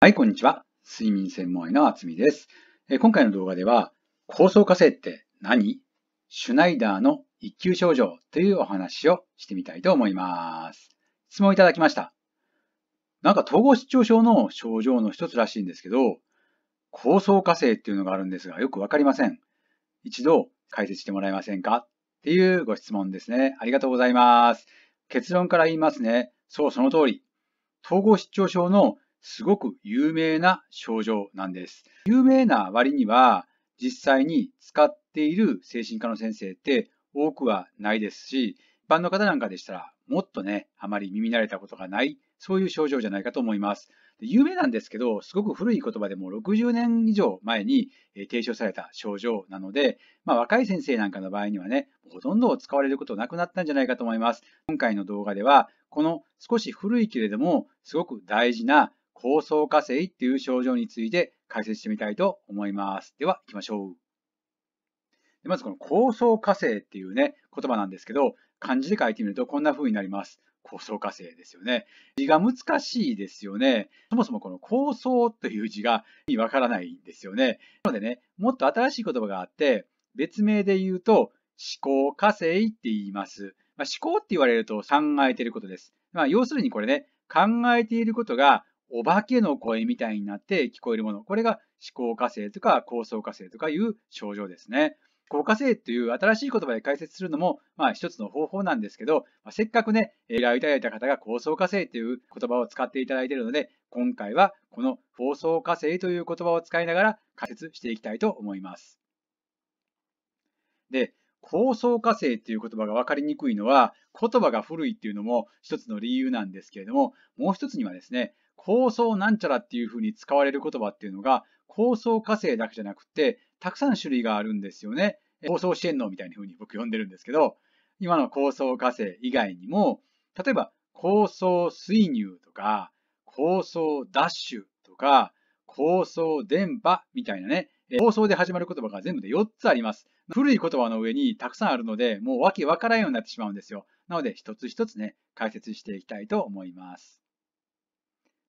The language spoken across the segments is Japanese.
はい、こんにちは。睡眠専門医のあつみです。今回の動画では、高層化星って何シュナイダーの一級症状というお話をしてみたいと思います。質問いただきました。なんか統合失調症の症状の一つらしいんですけど、高層化星っていうのがあるんですが、よくわかりません。一度解説してもらえませんかっていうご質問ですね。ありがとうございます。結論から言いますね。そう、その通り。統合失調症のすごく有名な症状なんです。有名な割には、実際に使っている精神科の先生って多くはないですし、一般の方なんかでしたら、もっとね、あまり耳慣れたことがない、そういう症状じゃないかと思います。有名なんですけど、すごく古い言葉でも60年以上前に提唱された症状なので、まあ、若い先生なんかの場合にはね、ほとんど使われることなくなったんじゃないかと思います。今回の動画では、この少し古いけれども、すごく大事な高層化星っていう症状について解説してみたいと思います。では行きましょう。でまずこの高層火星っていうね、言葉なんですけど、漢字で書いてみるとこんな風になります。高層火星ですよね。字が難しいですよね。そもそもこの高層という字がわからないんですよね。なのでね、もっと新しい言葉があって、別名で言うと思考火星って言います。まあ、思考って言われると考えていることです。まあ、要するにこれね、考えていることがお化けの声みたいになって聞こえるもの。これが思考火星とか構想火星とかいう症状ですね。効果性という新しい言葉で解説するのも、まあ一つの方法なんですけど、まあ、せっかくね、依頼いただいた方が高層化性という言葉を使っていただいているので、今回はこの放送化性という言葉を使いながら解説していきたいと思います。で、構想化星っていう言葉が分かりにくいのは、言葉が古いっていうのも一つの理由なんですけれども、もう一つにはですね、構想なんちゃらっていう風に使われる言葉っていうのが、構想火星だけじゃなくて、たくさん種類があるんですよね。構想四天王みたいな風に僕呼んでるんですけど、今の構想火星以外にも、例えば構想水入とか、構想ダッシュとか、構想電波みたいなね、構想で始まる言葉が全部で4つあります。古い言葉の上にたくさんあるので、もうわけわからんようになってしまうんですよ。なので、一つ一つね、解説していきたいと思います。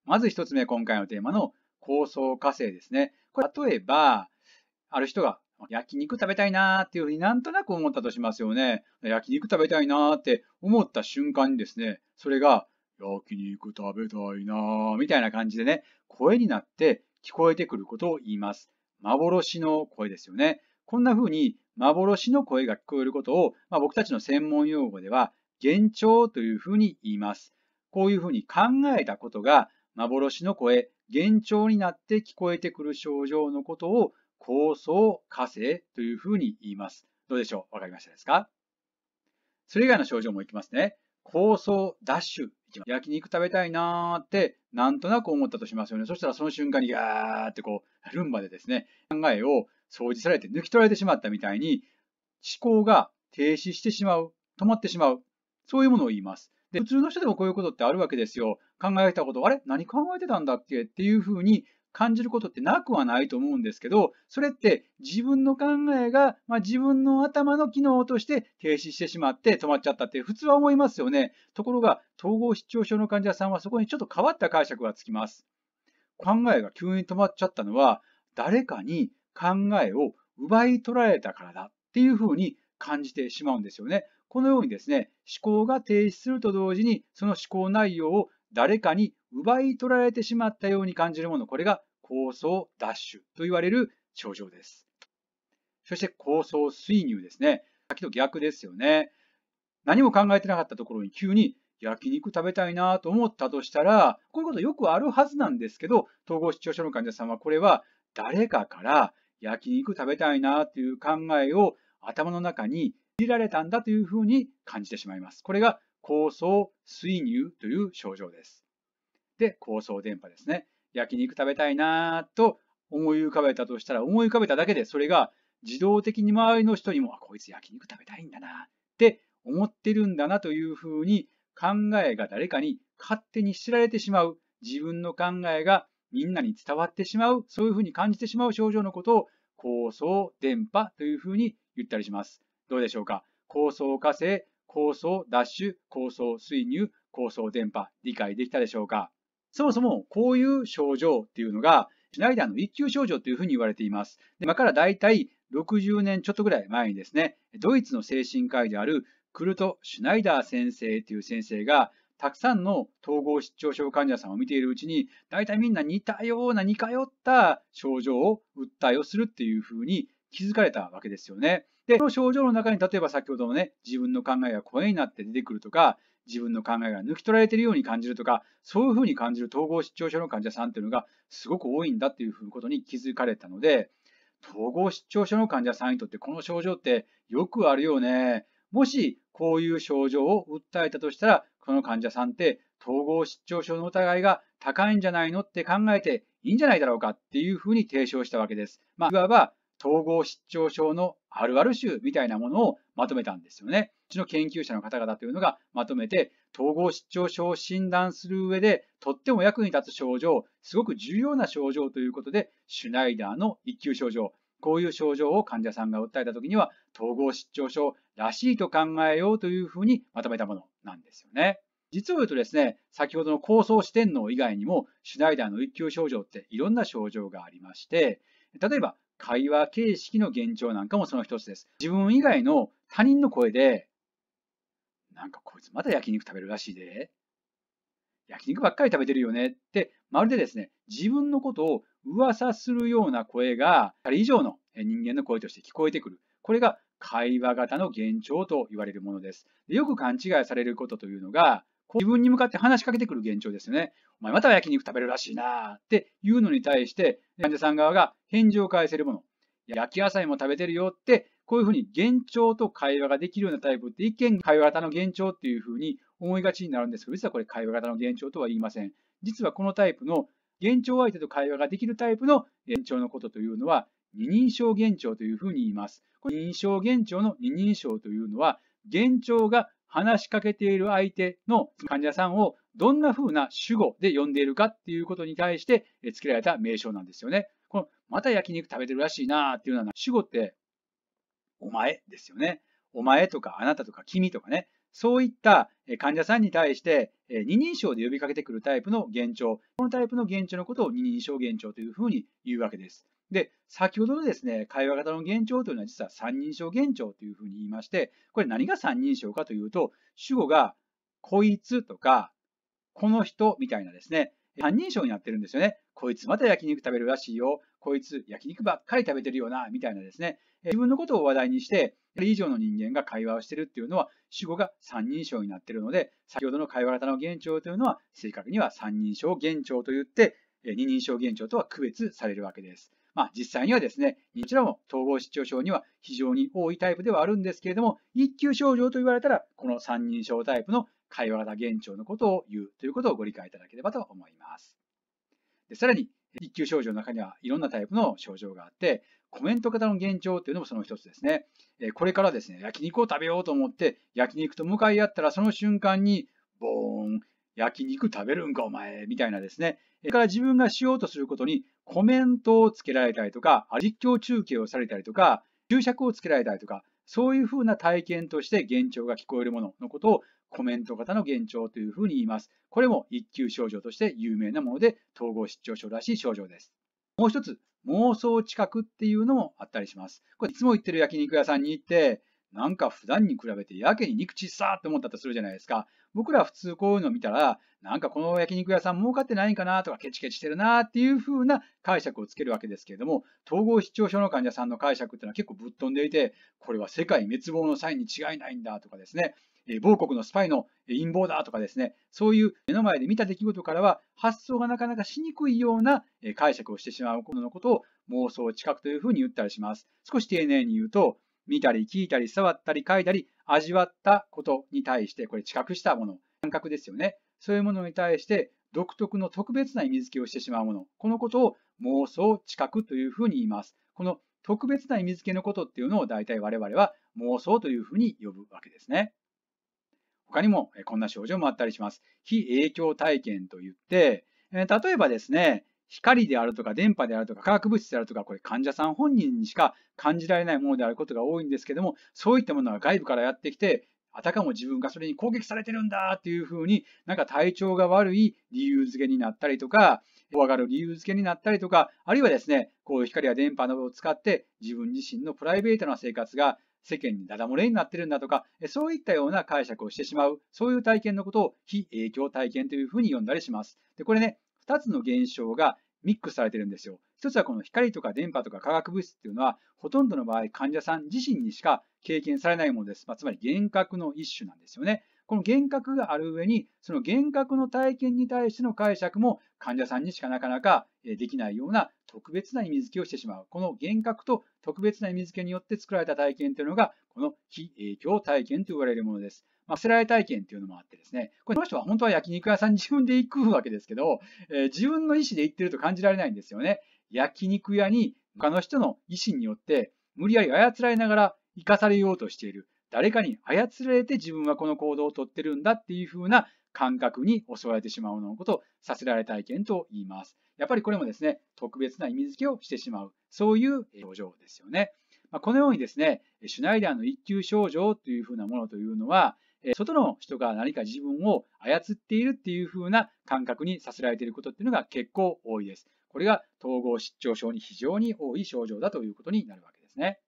まず1つ目、今回のテーマの高層火星ですね。これ、例えば、ある人が焼肉食べたいなーっていうふうになんとなく思ったとしますよね。焼肉食べたいなーって思った瞬間にですね、それが焼肉食べたいなーみたいな感じでね、声になって聞こえてくることを言います。幻の声ですよね。こんな風に幻の声が聞こえることを、まあ、僕たちの専門用語では幻聴という風に言います。こういう風に考えたことが幻の声、幻聴になって聞こえてくる症状のことを高層火星というふうに言います。どうでしょうわかりましたですかそれ以外の症状もいきますね。高層ダッシュ。焼肉食べたいなーって、なんとなく思ったとしますよね。そしたらその瞬間に、ガーってこう、ルンバでですね、考えを掃除されて抜き取られてしまったみたいに、思考が停止してしまう、止まってしまう、そういうものを言います。で、普通の人でもこういうことってあるわけですよ。考えたことあれ何考えてたんだっけっていうふうに感じることってなくはないと思うんですけど、それって自分の考えが、まあ、自分の頭の機能として停止してしまって止まっちゃったって普通は思いますよね。ところが、統合失調症の患者さんはそこにちょっと変わった解釈がつきます。考えが急に止まっちゃったのは、誰かに考えを奪い取られたからだっていうふうに感じてしまうんですよね。このようにですね、思考が停止すると同時に、その思考内容を誰かに奪い取られてしまったように感じるもの、これが構想ダッシュと言われる症状です。そして構想水入ですね。さっきと逆ですよね。何も考えてなかったところに急に焼肉食べたいなと思ったとしたら、こういうことよくあるはずなんですけど、統合失調症の患者さんはこれは誰かから焼肉食べたいなという考えを頭の中に入れられたんだというふうに感じてしまいます。これが高層水乳という症状です。で、高層電波ですね。焼肉食べたいなと思い浮かべたとしたら、思い浮かべただけでそれが自動的に周りの人にも、あ、こいつ焼肉食べたいんだなって思ってるんだなというふうに考えが誰かに勝手に知られてしまう、自分の考えがみんなに伝わってしまう、そういうふうに感じてしまう症状のことを高層電波というふうに言ったりします。どうでしょうか高層火星、構想、ダッシュ、構想、水入、構想、電波、理解できたでしょうかそもそもこういう症状っていうのが、シュナイダーの一級症状というふうに言われています。で今からだいたい60年ちょっとぐらい前にですね、ドイツの精神科医であるクルト・シュナイダー先生という先生が、たくさんの統合失調症患者さんを見ているうちに、大体みんな似たような似通った症状を訴えをするっていうふうに気づかれたわけですよね。で、その症状の中に、例えば先ほどのね、自分の考えが声になって出てくるとか、自分の考えが抜き取られているように感じるとか、そういうふうに感じる統合失調症の患者さんというのがすごく多いんだっていうことに気づかれたので、統合失調症の患者さんにとってこの症状ってよくあるよね。もしこういう症状を訴えたとしたら、この患者さんって統合失調症の疑いが高いんじゃないのって考えていいんじゃないだろうかっていうふうに提唱したわけです。まあ、いわば統合失調症のあるある種みたいなものをまとめたんですよね。うちの研究者の方々というのがまとめて、統合失調症を診断する上で、とっても役に立つ症状、すごく重要な症状ということで、シュナイダーの一級症状、こういう症状を患者さんが訴えたときには、統合失調症らしいと考えようというふうにまとめたものなんですよね。実を言うとですね、先ほどの構想四天王以外にも、シュナイダーの一級症状っていろんな症状がありまして、例えば会話形式の幻聴なんかもその一つです。自分以外の他人の声で、なんかこいつまた焼肉食べるらしいで、焼肉ばっかり食べてるよねって、まるでですね、自分のことを噂するような声が、あれ以上の人間の声として聞こえてくる。これが会話型の幻聴と言われるものです。でよく勘違いされることというのが、自分に向かって話しかけてくる現状ですよね。お前また焼肉食べるらしいなっていうのに対して、患者さん側が返事を返せるもの。焼き野菜も食べてるよって、こういうふうに幻聴と会話ができるようなタイプって、一見会話型の幻聴っていうふうに思いがちになるんですけど、実はこれ会話型の幻聴とは言いません。実はこのタイプの幻聴相手と会話ができるタイプの幻聴のことというのは、二人称幻聴というふうに言います。こ二人称幻聴の二人称というのは、幻聴が話しかけている相手の患者さんをどんな風な主語で呼んでいるかっていうことに対して付けられた名称なんですよね。この、また焼肉食べてるらしいなーっていうのは、主語って、お前ですよね。お前とかあなたとか君とかね。そういった患者さんに対して二人称で呼びかけてくるタイプの幻聴。このタイプの幻聴のことを二人称幻聴というふうに言うわけです。で、先ほどのですね、会話型の現状というのは実は三人称現状というふうに言いまして、これ何が三人称かというと、主語がこいつとか、この人みたいなですね、三人称になってるんですよね。こいつまた焼肉食べるらしいよ。こいつ焼肉ばっかり食べてるよな、みたいなですね。自分のことを話題にして、それ以上の人間が会話をしてるっていうのは、主語が三人称になってるので、先ほどの会話型の現状というのは、正確には三人称現状といって、二人称現状とは区別されるわけです。まあ、実際にはですね、どちらも統合失調症には非常に多いタイプではあるんですけれども、一級症状と言われたら、この三人称タイプの会話型幻聴のことを言うということをご理解いただければと思います。でさらに、一級症状の中にはいろんなタイプの症状があって、コメント型の幻聴というのもその一つですね。これからですね、焼肉を食べようと思って、焼肉と向かい合ったらその瞬間に、ボーン、焼肉食べるんかお前、みたいなですね、それから自分がしようとすることにコメントをつけられたりとか、実況中継をされたりとか、注釈をつけられたりとか、そういうふうな体験として幻聴が聞こえるもののことをコメント型の幻聴というふうに言います。これも一級症状として有名なもので、統合失調症らしい症状です。もう一つ、妄想知覚っていうのもあったりします。これいつも行ってる焼肉屋さんに行って、なんか普段に比べてやけに肉ちっさーって思ったとするじゃないですか。僕ら普通こういうのを見たら、なんかこの焼肉屋さん儲かってないんかなとかケチケチしてるなっていう風な解釈をつけるわけですけれども、統合失調症の患者さんの解釈っていうのは結構ぶっ飛んでいて、これは世界滅亡のサインに違いないんだとかですね、え某国のスパイの陰謀だとかですね、そういう目の前で見た出来事からは発想がなかなかしにくいような解釈をしてしまうことのことを妄想近くというふうに言ったりします。少し丁寧に言うと、見たり聞いたり触ったり書いたり味わったことに対して、これ知覚したもの、感覚ですよね。そういうものに対して独特の特別な意味付けをしてしまうもの。このことを妄想知覚というふうに言います。この特別な意味付けのことっていうのを大体我々は妄想というふうに呼ぶわけですね。他にもこんな症状もあったりします。非影響体験といって、例えばですね、光であるとか電波であるとか化学物質であるとか、これ患者さん本人にしか感じられないものであることが多いんですけども、そういったものが外部からやってきて、あたかも自分がそれに攻撃されてるんだっていうふうになんか体調が悪い理由付けになったりとか、怖がる理由付けになったりとか、あるいはですね、こういう光や電波などを使って自分自身のプライベートな生活が世間にダダ漏れになってるんだとか、そういったような解釈をしてしまう、そういう体験のことを非影響体験というふうに呼んだりします。で、これね、2つの現象がミックスされてるんですよ。一つはこの光とか電波とか化学物質っていうのは、ほとんどの場合、患者さん自身にしか経験されないものです。まあ、つまり幻覚の一種なんですよね。この幻覚がある上に、その幻覚の体験に対しての解釈も患者さんにしかなかなかできないような特別な意味付けをしてしまう。この幻覚と特別な意味付けによって作られた体験というのが、この非影響体験と言われるものです。アクセラ体験っていうのもあってですね、この人は本当は焼肉屋さんに自分で行くわけですけど、えー、自分の意思で行ってると感じられないんですよね。焼肉屋に他の人の意思によって無理やり操られながら生かされようとしている。誰かに操られて自分はこの行動をとってるんだっていうふうな感覚に襲われてしまうのことをさせられ体験と言います。やっぱりこれもですね、特別な意味付けをしてしまう。そういう症状ですよね。まあ、このようにですね、シュナイダーの一級症状というふうなものというのは、外の人が何か自分を操っているっていう風な感覚にさせられていることっていうのが結構多いです。これが統合失調症に非常に多い症状だということになるわけですね。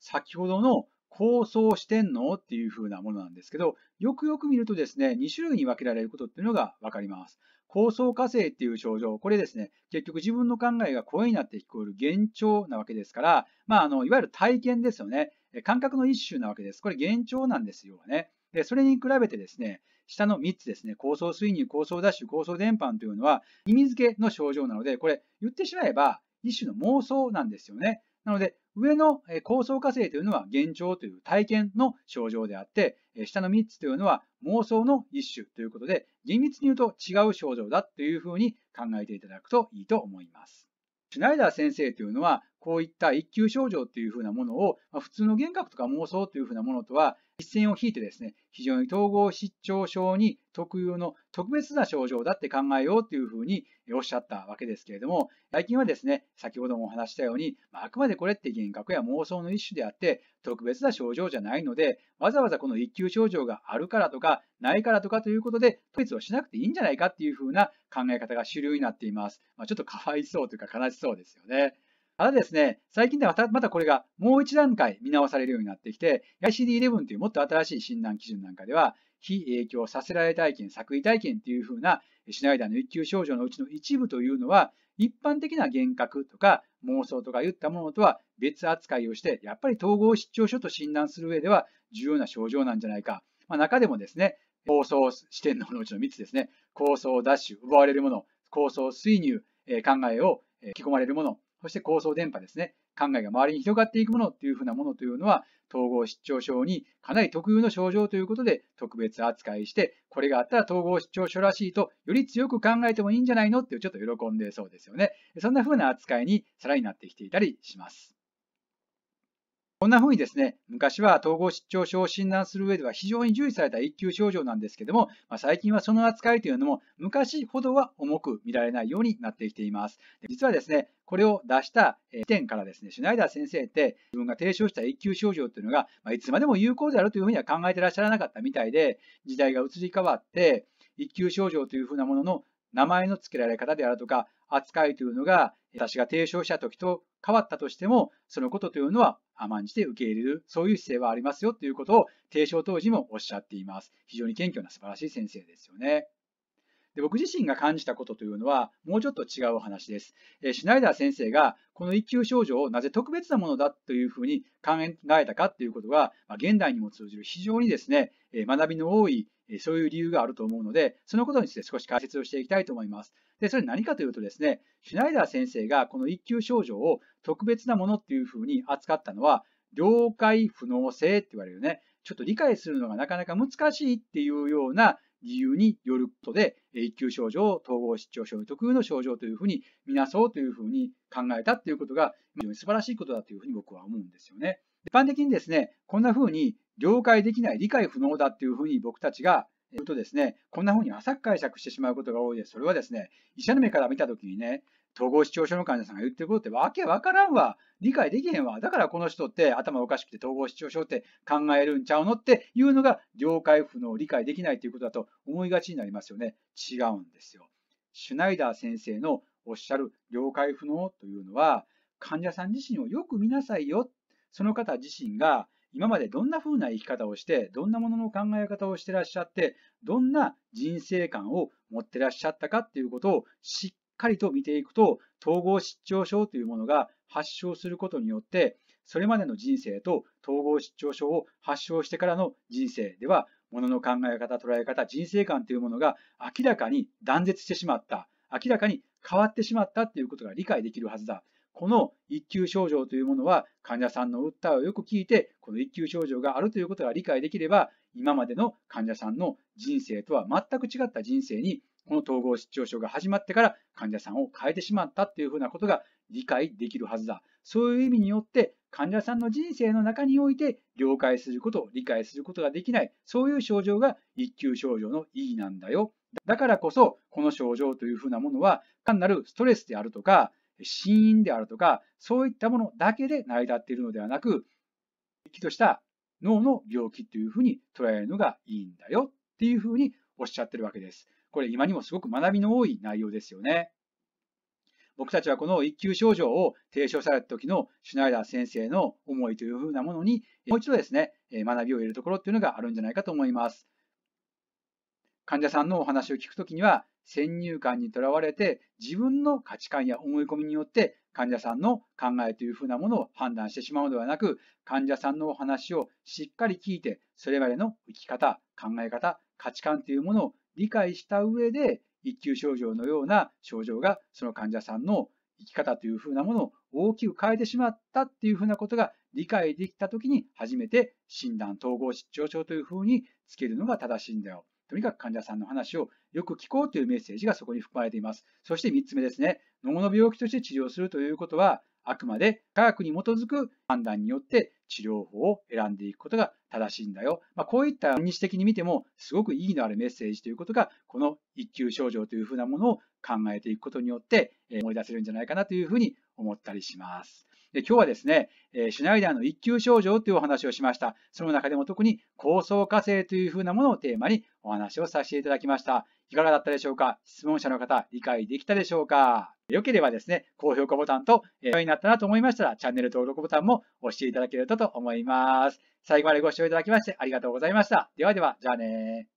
先ほどの構想してんのっていう風なものなんですけど、よくよく見るとですね、2種類に分けられることっていうのが分かります。構想火星っていう症状、これですね、結局自分の考えが声になって聞こえる幻聴なわけですから、まあ、あの、いわゆる体験ですよね。感覚の一種なわけです。これ幻聴なんですよね。で、それに比べてですね、下の3つですね、高層水乳、高層ダッシュ、高層電波というのは、意味付けの症状なので、これ言ってしまえば一種の妄想なんですよね。なので、上の高層火星というのは幻聴という体験の症状であって、下の3つというのは妄想の一種ということで、厳密に言うと違う症状だというふうに考えていただくといいと思います。シュナイダー先生というのは、こういった一級症状というふうなものを、普通の幻覚とか妄想というふうなものとは一線を引いてですね、非常に統合失調症に特有の特別な症状だって考えようというふうにおっしゃったわけですけれども、最近はですね、先ほどもお話したように、あくまでこれって幻覚や妄想の一種であって、特別な症状じゃないので、わざわざこの一級症状があるからとか、ないからとかということで、統一をしなくていいんじゃないかっていうふうな考え方が主流になっています。まあ、ちょっとかわいそうというか悲しそうですよね。ただですね、最近ではまたこれがもう一段階見直されるようになってきて、ICD-11 というもっと新しい診断基準なんかでは、非影響させられ体験、作為体験というふうなシナイダーの一級症状のうちの一部というのは、一般的な幻覚とか妄想とか言ったものとは別扱いをして、やっぱり統合失調症と診断する上では重要な症状なんじゃないか。まあ、中でもですね、構想視点のうちの3つですね、構想奪ュ、奪われるもの、構想水入、考えを引き込まれるもの、そして高層電波ですね。考えが周りに広がっていくものというふうなものというのは、統合失調症にかなり特有の症状ということで特別扱いして、これがあったら統合失調症らしいと、より強く考えてもいいんじゃないのっていうちょっと喜んでそうですよね。そんなふうな扱いにさらになってきていたりします。こんな風にですね、昔は統合失調症を診断する上では非常に重視された一級症状なんですけども、まあ、最近はその扱いというのも昔ほどは重く見られないようになってきています。実はですね、これを出した時点からですね、シュナイダー先生って自分が提唱した一級症状というのが、まあ、いつまでも有効であるというふうには考えてらっしゃらなかったみたいで、時代が移り変わって、一級症状というふうなものの名前の付けられ方であるとか、扱いというのが、私が提唱した時と変わったとしても、そのことというのは甘んじて受け入れる、そういう姿勢はありますよということを提唱当時もおっしゃっています。非常に謙虚な素晴らしい先生ですよね。で僕自身が感じたことというのは、もうちょっと違うお話です。えシュナイダー先生が、この一級症状をなぜ特別なものだというふうに考えたかということが、ま現代にも通じる非常にですね、え学びの多いそういう理由があると思うので、そのことについて少し解説をしていきたいと思います。で、それ何かというとですね、シュナイダー先生がこの一級症状を特別なものっていうふうに扱ったのは、了解不能性って言われるね、ちょっと理解するのがなかなか難しいっていうような理由によることで、一級症状統合失調症特有の症状というふうに見なそうというふうに考えたということが、非常に素晴らしいことだというふうに僕は思うんですよね。一般的にですね、こんなふうに了解できない、理解不能だっていうふうに僕たちが言うとですね、こんなふうに浅く解釈してしまうことが多いです。それはですね、医者の目から見たときにね、統合失調症の患者さんが言ってることってわけわからんわ。理解できへんわ。だからこの人って頭おかしくて統合失調症って考えるんちゃうのっていうのが了解不能、理解できないということだと思いがちになりますよね。違うんですよ。シュナイダー先生のおっしゃる了解不能というのは患者さん自身をよく見なさいよ。その方自身が今までどんな風な生き方をして、どんなものの考え方をしてらっしゃって、どんな人生観を持ってらっしゃったかっていうことをしっかりと見ていくと、統合失調症というものが発症することによって、それまでの人生と統合失調症を発症してからの人生では、ものの考え方、捉え方、人生観というものが明らかに断絶してしまった、明らかに変わってしまったっていうことが理解できるはずだ。この一級症状というものは患者さんの訴えをよく聞いて、この一級症状があるということが理解できれば、今までの患者さんの人生とは全く違った人生に、この統合失調症が始まってから患者さんを変えてしまったっていうふうなことが理解できるはずだ。そういう意味によって、患者さんの人生の中において了解すること、理解することができない、そういう症状が一級症状の意義なんだよ。だからこそ、この症状というふうなものは、単なるストレスであるとか、死因であるとか、そういったものだけで成り立っているのではなく、れっきとした脳の病気というふうに捉えるのがいいんだよっていうふうにおっしゃってるわけです。これ今にもすごく学びの多い内容ですよね。僕たちはこの一級症状を提唱された時のシュナイダー先生の思いというふうなものにもう一度ですね、学びを得るところっていうのがあるんじゃないかと思います。患者さんのお話を聞くときには、先入観にとらわれて自分の価値観や思い込みによって患者さんの考えというふうなものを判断してしまうのではなく患者さんのお話をしっかり聞いてそれまでの生き方考え方価値観というものを理解した上で一級症状のような症状がその患者さんの生き方というふうなものを大きく変えてしまったっていうふうなことが理解できた時に初めて診断統合失調症というふうにつけるのが正しいんだよ。とにかく患者さんの話をよく聞こうというメッセージがそこに含まれています。そして3つ目ですね。脳の病気として治療するということは、あくまで科学に基づく判断によって治療法を選んでいくことが正しいんだよ。まあ、こういった日的に見てもすごく意義のあるメッセージということが、この一級症状というふうなものを考えていくことによって思い出せるんじゃないかなというふうに思ったりします。で今日はですね、えシュナイダーの一級症状というお話をしました。その中でも特に高層火星というふうなものをテーマにお話をさせていただきました。いかがだったでしょうか質問者の方、理解できたでしょうか良ければですね、高評価ボタンと、えー、になったなと思いましたら、チャンネル登録ボタンも押していただけるとと思います。最後までご視聴いただきましてありがとうございました。ではでは、じゃあね